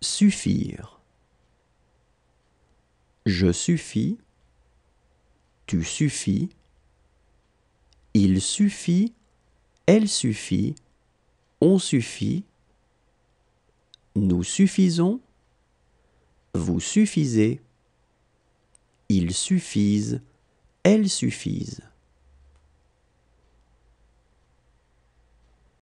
suffire. Je suffis, tu suffis, il suffit, elle suffit, on suffit, nous suffisons, vous suffisez, ils suffisent, elles suffisent.